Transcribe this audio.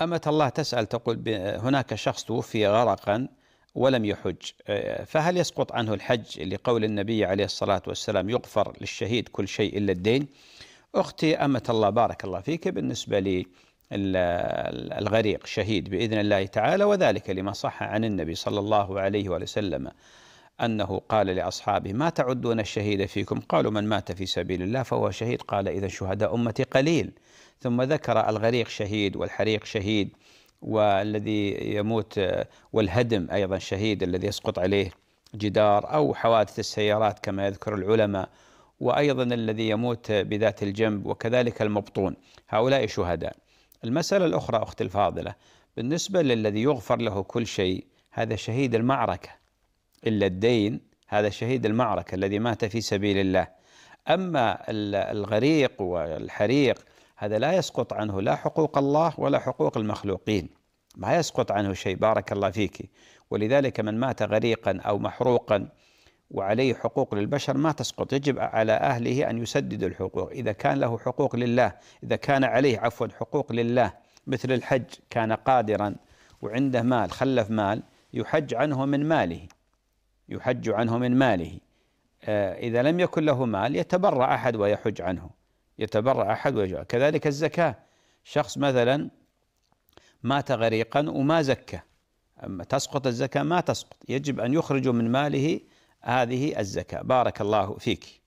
أمة الله تسأل تقول هناك شخص توفي غرقا ولم يحج آه، فهل يسقط عنه الحج لقول النبي عليه الصلاة والسلام يغفر للشهيد كل شيء إلا الدين أختي أمة الله بارك الله فيك بالنسبة لي الغريق شهيد بإذن الله تعالى وذلك لما صح عن النبي صلى الله عليه وسلم أنه قال لأصحابه ما تعدون الشهيد فيكم قالوا من مات في سبيل الله فهو شهيد قال إذا شهداء أمتي قليل ثم ذكر الغريق شهيد والحريق شهيد والذي يموت والهدم أيضا شهيد الذي يسقط عليه جدار أو حوادث السيارات كما يذكر العلماء وأيضا الذي يموت بذات الجنب وكذلك المبطون هؤلاء شهداء المسألة الأخرى أختي الفاضلة بالنسبة للذي يغفر له كل شيء هذا شهيد المعركة إلا الدين هذا شهيد المعركة الذي مات في سبيل الله أما الغريق والحريق هذا لا يسقط عنه لا حقوق الله ولا حقوق المخلوقين ما يسقط عنه شيء بارك الله فيك ولذلك من مات غريقا أو محروقا وعليه حقوق للبشر ما تسقط يجب على أهله أن يسدد الحقوق إذا كان له حقوق لله إذا كان عليه عفوا حقوق لله مثل الحج كان قادرا وعنده مال خلف مال يحج عنه من ماله يحج عنه من ماله آه، إذا لم يكن له مال يتبرع أحد ويحج عنه يتبرع أحد ويحج عنه. كذلك الزكاة شخص مثلا مات غريقا وما زكى تسقط الزكاة ما تسقط يجب أن يخرج من ماله هذه الزكاة بارك الله فيك